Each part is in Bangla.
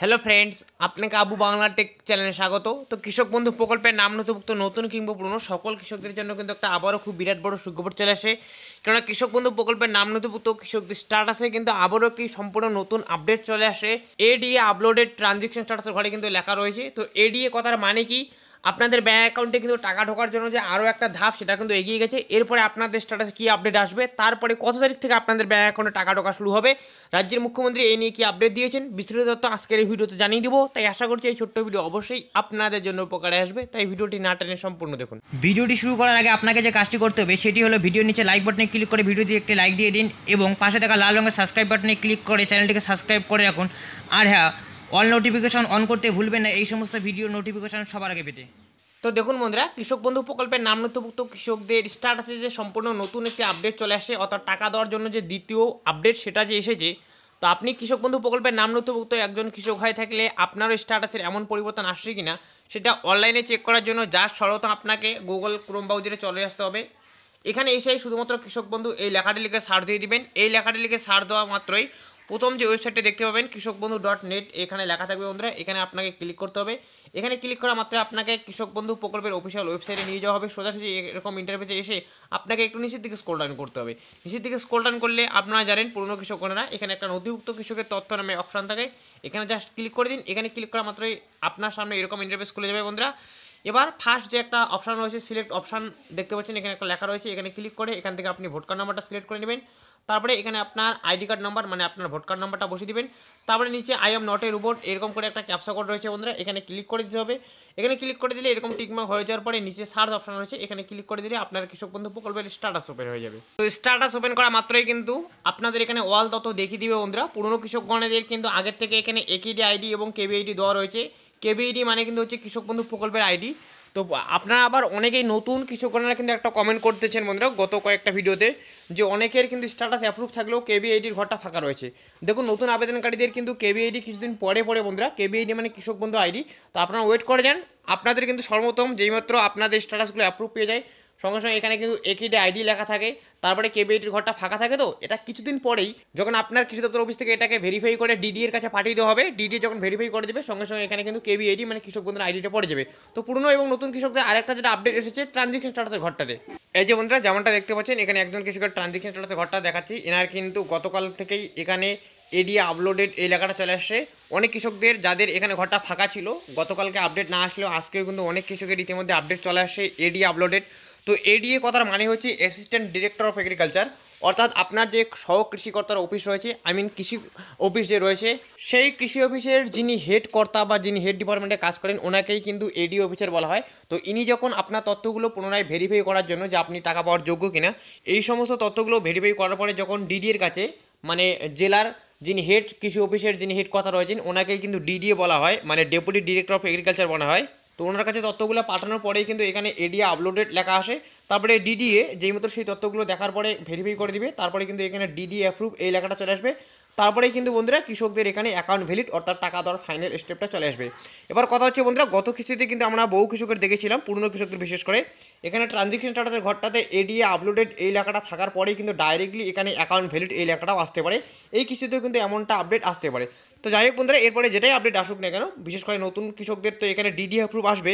হ্যালো ফ্রেন্ডস আপনাকে আবু বাংলা টেক চ্যানেলে স্বাগত তো কৃষক বন্ধু প্রকল্পের নাম নথিভুক্ত নতুন কিংবা পুরনো সকল কৃষকদের জন্য কিন্তু একটা আবারও খুব বিরাট বড় সুখবর চলে আসে কেননা কৃষক বন্ধু প্রকল্পের নাম নথিভুক্ত কৃষকদের স্ট্যাটাসে কিন্তু আবারও একটি সম্পূর্ণ নতুন আপডেট চলে আসে এডিএ আপলোডেড ট্রানজেকশন স্ট্যাটাসের ঘরে কিন্তু লেখা রয়েছে তো এডিএ কথার মানে কি আপনাদের ব্যাঙ্ক অ্যাকাউন্টে কিন্তু টাকা ঢোকার জন্য যে আরও একটা ধাপ সেটা কিন্তু এগিয়ে গেছে এরপরে আপনাদের স্ট্যাটাস কী আপডেট আসবে তারপরে কত তারিখ থেকে আপনাদের ব্যাঙ্ক অ্যাকাউন্টে টাকা ঢোকা শুরু হবে রাজ্যের মুখ্যমন্ত্রী এই নিয়ে কী আপডেট দিয়েছেন বিস্তৃত তথ্য আজকের এই ভিডিওতে জানিয়ে দিব তাই আশা করছি এই ছোট্ট ভিডিও অবশ্যই আপনাদের জন্য উপকারে আসবে তাই ভিডিওটি না টেনে সম্পূর্ণ দেখুন ভিডিওটি শুরু করার আগে আপনাকে যে কাজটি করতে হবে সেটি হলো ভিডিও নিচে লাইক বাটনে ক্লিক করে ভিডিওটি একটি লাইক দিয়ে দিন এবং পাশে থাকা লাল রঙের সাবস্ক্রাইব বাটনে ক্লিক করে চ্যানেলটিকে সাবস্ক্রাইব করে রাখুন আর হ্যাঁ অল নোটিফিকেশন অন করতে ভুলবেন না এই সমস্ত ভিডিও নোটিফিকেশন সবার আগে পেতে তো দেখুন বন্ধুরা কৃষক বন্ধু প্রকল্পের নাম নথিভুক্ত কৃষকদের স্টার্ট আছে যে সম্পূর্ণ নতুন একটি আপডেট চলে আসে অর্থাৎ টাকা দেওয়ার জন্য যে দ্বিতীয় আপডেট সেটা যে এসেছে তো আপনি কৃষক বন্ধু প্রকল্পের নাম নথিভুক্ত একজন কৃষক হয়ে থাকলে আপনারও স্ট্যাটাসের এমন পরিবর্তন আসছে কি না সেটা অনলাইনে চেক করার জন্য যা সরত আপনাকে গুগল ক্রোম ব্রাউজারে চলে আসতে হবে এখানে এসে শুধুমাত্র কৃষক বন্ধু এই লেখাটি লিখে সার্চ দিয়ে দিবেন এই লেখাটি লিখে সার্চ দেওয়া মাত্রই প্রথম যে ওয়েবসাইটটি দেখতে পাবেন কৃষক বন্ধু ডট নেট এখানে লেখা থাকবে বন্ধুরা এখানে আপনাকে ক্লিক করতে হবে এখানে ক্লিক করা মাত্র আপনাকে কৃষক বন্ধু প্রকল্পের অফিসিয়াল ওয়েবসাইটে নিয়ে যাওয়া হবে সোজাসুজি এরকম ইন্টারফেসে এসে আপনাকে একটু নিচের দিকে স্কোল ডাউন করতে হবে নিচের দিকে স্কোল ডাউন করলে আপনারা জানেন পুরনো কৃষকরা এখানে একটা নথিভুক্ত কৃষকের তথ্য নামে অপশান থাকে এখানে জাস্ট ক্লিক করে দিন এখানে ক্লিক করা মাত্রই আপনার সামনে এরকম ইন্টারফেস খুলে যাবে বন্ধুরা এবার ফার্স্ট যে একটা অপশান রয়েছে সিলেক্ট অপশান দেখতে পাচ্ছেন এখানে একটা লেখা রয়েছে এখানে ক্লিক করে এখান থেকে আপনি ভোট কার্ড নাম্বারটা সিলেক্ট করে নেবেন তারপরে এখানে আপনার আইডি কার্ড নাম্বার মানে আপনার ভোট কার্ড নাম্বারটা বসিয়ে দেবেন তারপরে নিচে I am not a robot এরকম করে একটা ক্যাপসা কোড রয়েছে বন্ধুরা এখানে ক্লিক করে দিতে হবে এখানে ক্লিক করে দিলে এরকম টিকমার্ক হয়ে যাওয়ার পরে নিচে সার্চ অপশন রয়েছে এখানে ক্লিক করে দিলে আপনার কৃষক বন্ধু প্রকল্পের স্টার্টাস ওপেন হয়ে যাবে তো স্টার্টাস ওপেন করা মাত্রই কিন্তু আপনাদের এখানে ওয়াল তত দেখিয়ে দিবে বন্ধুরা পুরনো কৃষকগণেদের কিন্তু আগের থেকে এখানে একিডি আইডি এবং কেবি আইডি দেওয়া রয়েছে কেবিইডি e মানে কিন্তু হচ্ছে কৃষক বন্ধু প্রকল্পের আইডি তো আপনারা আবার অনেকেই নতুন কন্যারা কিন্তু একটা কমেন্ট করতেছেন বন্ধুরা গত কয়েকটা ভিডিওতে যে অনেকের কিন্তু স্ট্যাটাস অ্যাপ্রুভ থাকলেও কেবিআইডির e ঘরটা ফাঁকা রয়েছে দেখুন নতুন আবেদনকারীদের কিন্তু কেবিআইডি e কিছুদিন পরে পরে বন্ধুরা কেবিআইডি মানে কৃষক বন্ধু আইডি তো আপনারা ওয়েট করে যান আপনাদের কিন্তু সর্বপ্রথম যেইমাত্র আপনাদের স্ট্যাটাসগুলো অ্যাপ্রুভ পেয়ে যায় সঙ্গে সঙ্গে এখানে কিন্তু একিডে আইডি লেখা থাকে তারপরে কেবিআইটির ঘরটা ফাঁকা থাকে তো এটা কিছুদিন পরেই যখন আপনার কৃষি দপ্তর অফিস থেকে এটাকে ভেরিফাই করে ডিডি এর কাছে পাঠিয়ে দেওয়া হবে ডিডি যখন ভেরিফাই করে দেবে সঙ্গে সঙ্গে এখানে কিন্তু কেবিআইডি মানে কৃষক বন্ধুর আইডিটা পড়ে যাবে তো পুরনো এবং নতুন কৃষকদের আরেকটা যেটা আপডেট এসেছে ট্রানজেকশন স্ট্যাটাসের ঘরটাতে এই যে বন্ধুরা যেমনটা দেখতে পাচ্ছেন এখানে একজন কৃষকের ট্রানজেকশন স্ট্যাটাসের ঘরটা দেখাচ্ছি এনার কিন্তু গতকাল থেকেই এখানে এডি আপলোডেড এই লেখাটা চলে আসছে অনেক কৃষকদের যাদের এখানে ঘরটা ফাঁকা ছিল গতকালকে আপডেট না আসলেও আজকেও কিন্তু অনেক কৃষকের ইতিমধ্যে আপডেট চলে আসছে এডি আপলোডেড তো এডিএ কথার মানে হচ্ছে অ্যাসিস্ট্যান্ট ডিরেক্টর অফ এগ্রিকালচার অর্থাৎ আপনার যে সহ কৃষিকর্তার অফিস রয়েছে আই মিন কৃষি অফিস যে রয়েছে সেই কৃষি অফিসের যিনি হেড কর্তা বা যিনি হেড ডিপার্টমেন্টে কাজ করেন ওনাকেই কিন্তু এডি অফিসার বলা হয় তো ইনি যখন আপনার তথ্যগুলো পুনরায় ভেরিফাই করার জন্য যে আপনি টাকা পাওয়ার যোগ্য কিনা এই সমস্ত তথ্যগুলো ভেরিফাই করার পরে যখন ডিডিএর কাছে মানে জেলার যিনি হেড কৃষি অফিসের যিনি হেড কথা রয়েছেন ওনাকেই কিন্তু ডিডিএ বলা হয় মানে ডেপুটি ডিরেক্টর অফ এগ্রিকালচার বলা হয় তো ওনার কাছে তথ্যগুলো পাঠানোর পরেই কিন্তু এখানে এডিএ আপলোডেড লেখা আসে তারপরে ডিডিএ যেই মতো সেই তথ্যগুলো দেখার পরে ভেরিফাই করে দিবে তারপরে কিন্তু এখানে ডিডি অ্যাপ্রুভ এই লেখাটা চলে আসবে তারপরেই কিন্তু বন্ধুরা কৃষকদের এখানে অ্যাকাউন্ট ভ্যালিড অর্থাৎ টাকা দেওয়ার ফাইনাল স্টেপটা চলে আসবে এবার কথা হচ্ছে বন্ধুরা গত কিস্তিতে কিন্তু আমরা বহু কৃষকের দেখেছিলাম পুরনো কৃষকদের বিশেষ করে এখানে ট্রানজেকশন স্ট্যাটাসের ঘরটাতে এডিএ আপলোডেড এই লেখাটা থাকার পরেই কিন্তু ডাইরেক্টলি এখানে অ্যাকাউন্ট ভ্যালিড এই লেখাটাও আসতে পারে এই কিস্তিতেও কিন্তু এমনটা আপডেট আসতে পারে তো যাই হোক বন্ধুরা এরপরে যেটাই আপডেট আসুক না কেন বিশেষ করে নতুন কৃষকদের তো এখানে ডিডি অ্যাপ্রুভ আসবে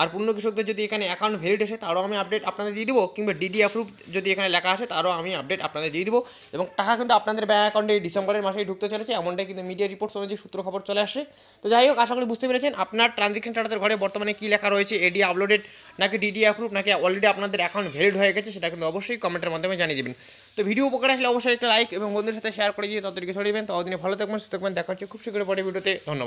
আর পূর্ণ কৃষকদের যদি এখানে অ্যাকাউন্ট ভ্যালিড আসে তারও আমি আপডেট আপনাদের দিয়ে দেবো কিংবা ডিডি অ্যাপ্রুভ যদি এখানে লেখা আসে তারও আমি আপডেট আপনাদের দিয়ে দেবো এবং টাকা কিন্তু আপনাদের ব্যাঙ্ক অ্যাকাউন্টে এই ডিসেম্বরের মাসেই ঢুকতে চলেছে এমনটাই কিন্তু মিডিয়া রিপোর্টস অনুযায়ী সূত্র খবর চলে আসে তো যাই হোক আশা করি বুঝতে পেরেছেন আপনার ট্রানজেকশন চার্টার ঘরে বর্তমানে কী লেখা রয়েছে এডি আপলোডেড নাকি ডিডি অ্যাপ্রুভ নাকি অলরেডি আপনাদের অ্যাকাউন্ট ভ্যালিড হয়ে গেছে সেটা কিন্তু অবশ্যই কমেন্টের মাধ্যমে জানিয়ে দেবেন তো ভিডিও উপকার আসলে অবশ্যই একটা লাইক এবং বন্ধুদের সাথে শেয়ার করে দিয়ে তাদেরকে ছড়িয়ে দেবেন তো অদিনে ভালো থাকবেন সুস্থ থাকবেন দেখা হচ্ছে খুব শীঘ্রই পরে ভিডিওতে ধন্যবাদ